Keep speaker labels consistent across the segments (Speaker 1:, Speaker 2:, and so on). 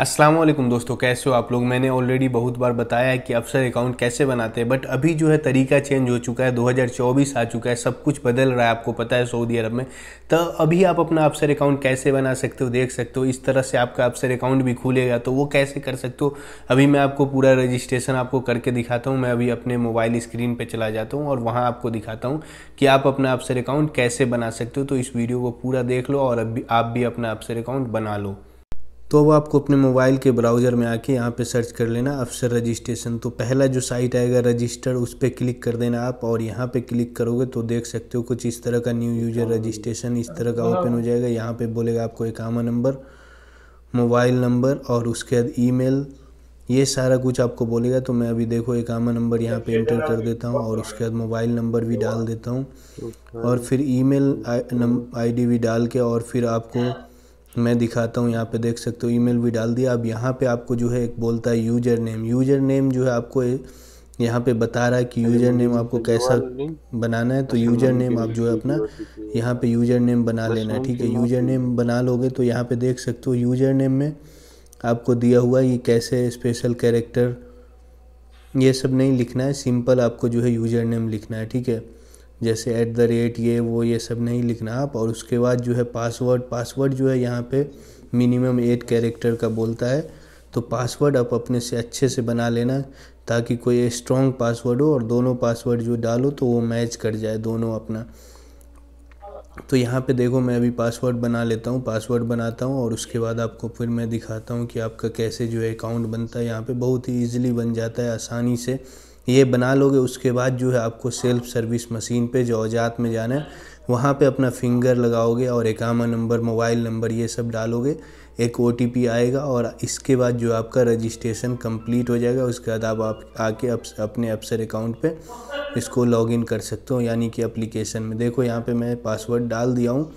Speaker 1: अस्सलाम वालेकुम दोस्तों कैसे हो आप लोग मैंने ऑलरेडी बहुत बार बताया है कि अफसर अकाउंट कैसे बनाते हैं बट अभी जो है तरीका चेंज हो चुका है 2024 आ चुका है सब कुछ बदल रहा है आपको पता है सऊदी अरब में तो अभी आप अपना अफसर अकाउंट कैसे बना सकते हो देख सकते हो इस तरह से आपका अफसर अकाउंट भी खुलेगा तो वो कैसे कर सकते हो अभी मैं आपको पूरा रजिस्ट्रेशन आपको करके दिखाता हूँ मैं अभी अपने मोबाइल स्क्रीन पर चला जाता हूँ और वहाँ आपको दिखाता हूँ कि आप अपना अफसर अकाउंट कैसे बना सकते हो तो इस वीडियो को पूरा देख लो और अभी आप भी अपना अफसर अकाउंट बना लो तो अब आपको अपने मोबाइल के ब्राउज़र में आके यहाँ पे सर्च कर लेना अफसर रजिस्ट्रेशन तो पहला जो साइट आएगा रजिस्टर उस पर क्लिक कर देना आप और यहाँ पे क्लिक करोगे तो देख सकते हो कुछ इस तरह का न्यू यूज़र रजिस्ट्रेशन इस तरह का ओपन हो जाएगा यहाँ पे बोलेगा आपको एक आमा नंबर मोबाइल नंबर और उसके बाद ईमेल ये सारा कुछ आपको बोलेगा तो मैं अभी देखो एक आमा नंबर यहाँ पे एंटर कर देता हूँ और उसके बाद मोबाइल नंबर भी डाल देता हूँ और फिर ईमेल आईडी भी डाल के और फिर आपको मैं दिखाता हूँ यहाँ पे देख सकते हो ईमेल भी डाल दिया अब यहाँ पे आपको जो है एक बोलता है यूजर नेम यूजर नेम जो है आपको यहाँ पे बता रहा है कि यूजर नेम आपको तो कैसा बनाना है तो यूजर अच्छा, नेम आप जो है अपना यहाँ पे यूजर नेम बना लेना है ठीक है यूजर नेम बना लोगे तो यहाँ पे देख सकते हो यूजर नेम में आपको दिया हुआ ये कैसे स्पेशल कैरेक्टर ये सब नहीं लिखना है सिंपल आपको जो है यूजर नेम लिखना है ठीक है जैसे ऐट द रेट ये वो ये सब नहीं लिखना आप और उसके बाद जो है पासवर्ड पासवर्ड जो है यहाँ पे मिनिमम एट कैरेक्टर का बोलता है तो पासवर्ड आप अपने से अच्छे से बना लेना ताकि कोई स्ट्रॉन्ग पासवर्ड हो और दोनों पासवर्ड जो डालो तो वो मैच कर जाए दोनों अपना तो यहाँ पे देखो मैं अभी पासवर्ड बना लेता हूँ पासवर्ड बनाता हूँ और उसके बाद आपको फिर मैं दिखाता हूँ कि आपका कैसे जो है अकाउंट बनता है यहाँ पे बहुत ही ईजिली बन जाता है आसानी से ये बना लोगे उसके बाद जो है आपको सेल्फ सर्विस मशीन पे जो औजात में जाना है वहाँ पे अपना फिंगर लगाओगे और एकामा नंबर मोबाइल नंबर ये सब डालोगे एक ओ आएगा और इसके बाद जो आपका रजिस्ट्रेशन कंप्लीट हो जाएगा उसके बाद आप, आके अप, अपने अपसर अकाउंट पे इसको लॉगिन कर सकते हो यानी कि एप्लीकेशन में देखो यहाँ पे मैं पासवर्ड डाल दिया हूँ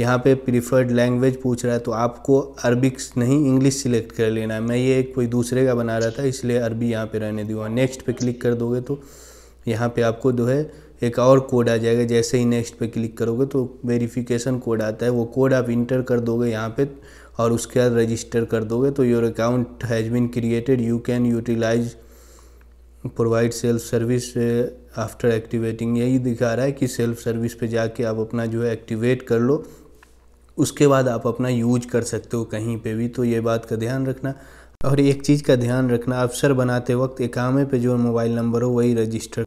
Speaker 1: यहाँ पे प्रीफर्ड लैंग्वेज पूछ रहा है तो आपको अरबिक नहीं इंग्लिश सिलेक्ट कर लेना है मैं ये कोई दूसरे का बना रहा था इसलिए अरबी यहाँ पे रहने दूँगा नेक्स्ट पे क्लिक कर दोगे तो यहाँ पे आपको जो है एक और कोड आ जाएगा जैसे ही नेक्स्ट पे क्लिक करोगे तो वेरिफिकेशन कोड आता है वो कोड आप इंटर कर दोगे यहाँ पे और उसके बाद रजिस्टर कर दोगे तो your account has been created you can utilize provide self service after activating यही दिखा रहा है कि सेल्फ सर्विस पे जाके आप अपना जो है एक्टिवेट कर लो उसके बाद आप अपना यूज कर सकते हो कहीं पे भी तो ये बात का ध्यान रखना और एक चीज़ का ध्यान रखना अफसर बनाते वक्त एकामे पे जो मोबाइल नंबर हो वही रजिस्टर